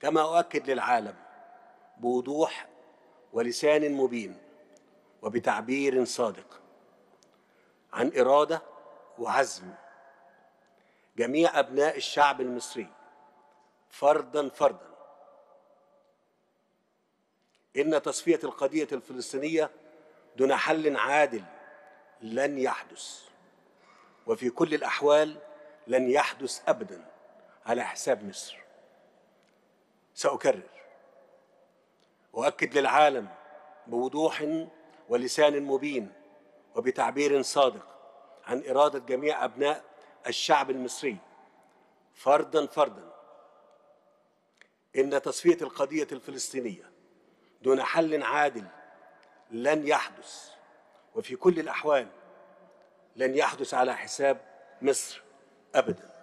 كما أؤكد للعالم بوضوح ولسان مبين وبتعبير صادق عن إرادة وعزم جميع أبناء الشعب المصري فردا فردا إن تصفية القضية الفلسطينية دون حل عادل لن يحدث وفي كل الأحوال لن يحدث أبدا على حساب مصر سأكرر وأكد للعالم بوضوح ولسان مبين وبتعبير صادق عن إرادة جميع أبناء الشعب المصري فردا فردا إن تصفية القضية الفلسطينية دون حل عادل لن يحدث وفي كل الأحوال لن يحدث على حساب مصر أبداً